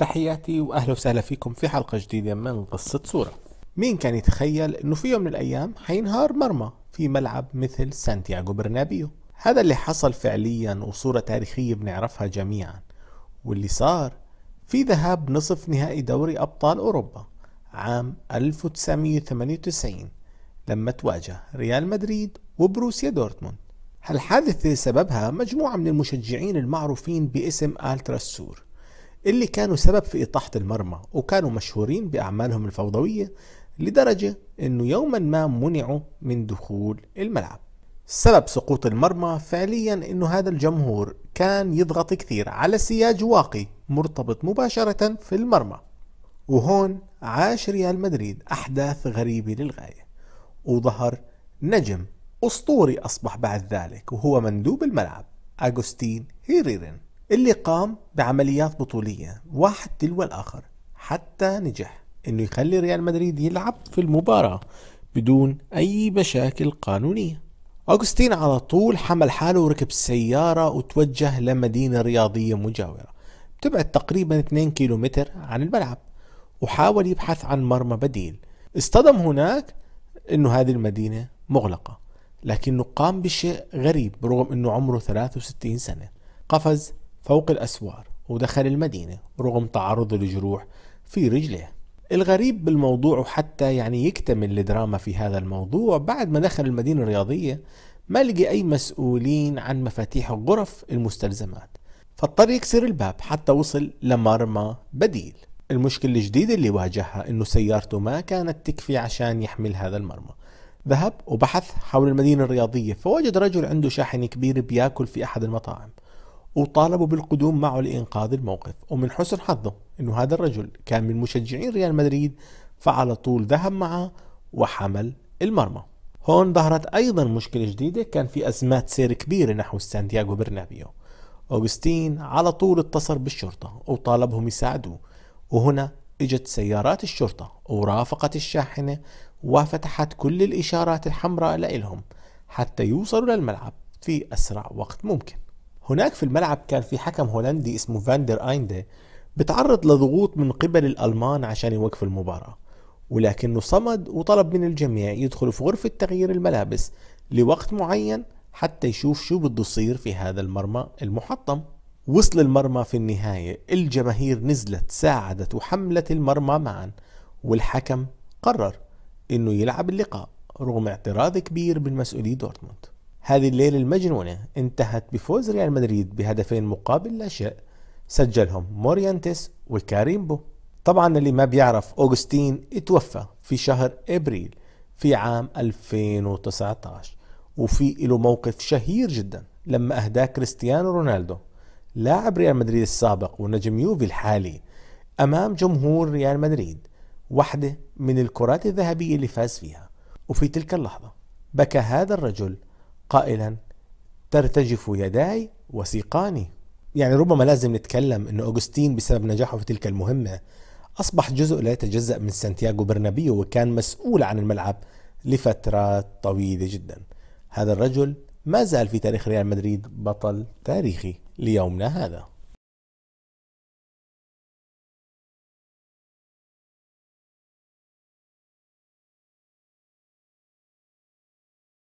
تحياتي واهلا وسهلا فيكم في حلقه جديده من قصه صوره مين كان يتخيل انه في يوم من الايام حينهار مرمى في ملعب مثل سانتياغو برنابيو هذا اللي حصل فعليا وصوره تاريخيه بنعرفها جميعا واللي صار في ذهاب نصف نهائي دوري ابطال اوروبا عام 1998 لما تواجه ريال مدريد وبروسيا دورتموند هالحادثه سببها مجموعة من المشجعين المعروفين باسم التراسور اللي كانوا سبب في إطاحة المرمى وكانوا مشهورين بأعمالهم الفوضوية لدرجة أنه يوما ما منعوا من دخول الملعب سبب سقوط المرمى فعليا أنه هذا الجمهور كان يضغط كثير على سياج واقي مرتبط مباشرة في المرمى وهون عاش ريال مدريد أحداث غريبة للغاية وظهر نجم أسطوري أصبح بعد ذلك وهو مندوب الملعب أغوستين هيريرين اللي قام بعمليات بطولية واحد تلو الآخر حتى نجح انه يخلي ريال مدريد يلعب في المباراة بدون اي مشاكل قانونية أوغستين على طول حمل حاله وركب السيارة وتوجه لمدينة رياضية مجاورة تبعد تقريبا 2 كيلومتر عن الملعب وحاول يبحث عن مرمى بديل اصطدم هناك انه هذه المدينة مغلقة لكنه قام بشيء غريب رغم انه عمره 63 سنة قفز فوق الأسوار ودخل المدينة رغم تعرضه لجروح في رجله الغريب بالموضوع وحتى يعني يكتمل الدراما في هذا الموضوع بعد ما دخل المدينة الرياضية ما لقي أي مسؤولين عن مفاتيح غرف المستلزمات فاضطر يكسر الباب حتى وصل لمرمى بديل المشكلة الجديدة اللي واجهها انه سيارته ما كانت تكفي عشان يحمل هذا المرمى ذهب وبحث حول المدينة الرياضية فوجد رجل عنده شاحن كبير بياكل في أحد المطاعم وطالبوا بالقدوم معه لإنقاذ الموقف ومن حسن حظه أنه هذا الرجل كان من مشجعين ريال مدريد فعلى طول ذهب معه وحمل المرمى هون ظهرت أيضا مشكلة جديدة كان في أزمات سير كبيرة نحو سانتياغو برنابيو أوغستين على طول اتصل بالشرطة وطالبهم يساعدوه وهنا اجت سيارات الشرطة ورافقت الشاحنة وفتحت كل الإشارات الحمراء لإلهم حتى يوصلوا للملعب في أسرع وقت ممكن هناك في الملعب كان في حكم هولندي اسمه فاندر ايندي بتعرض لضغوط من قبل الألمان عشان يوقف المباراة ولكنه صمد وطلب من الجميع يدخلوا في غرفة تغيير الملابس لوقت معين حتى يشوف شو بده يصير في هذا المرمى المحطم وصل المرمى في النهاية الجماهير نزلت ساعدت وحملت المرمى معا والحكم قرر انه يلعب اللقاء رغم اعتراض كبير من مسؤولي دورتموند هذه الليلة المجنونة انتهت بفوز ريال مدريد بهدفين مقابل لا شيء سجلهم موريانتس وكاريمبو طبعا اللي ما بيعرف أوغستين اتوفى في شهر إبريل في عام 2019 وفي له موقف شهير جدا لما أهداه كريستيانو رونالدو لاعب ريال مدريد السابق ونجم يوفي الحالي أمام جمهور ريال مدريد واحدة من الكرات الذهبية اللي فاز فيها وفي تلك اللحظة بكى هذا الرجل قائلا ترتجف يداي وسيقاني يعني ربما لازم نتكلم أن أوغستين بسبب نجاحه في تلك المهمة أصبح جزء لا يتجزأ من سانتياغو برنابيو وكان مسؤول عن الملعب لفترات طويلة جدا هذا الرجل ما زال في تاريخ ريال مدريد بطل تاريخي ليومنا هذا